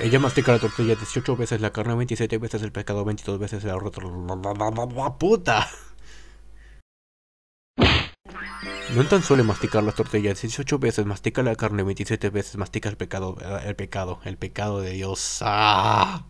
Ella mastica la tortilla 18 veces, la carne 27 veces, el pecado 22 veces, el arroz. ¡Puta! No tan suele masticar las tortillas 18 veces, mastica la carne 27 veces, mastica el pecado, el pecado, el pecado de Dios. ¡Ah!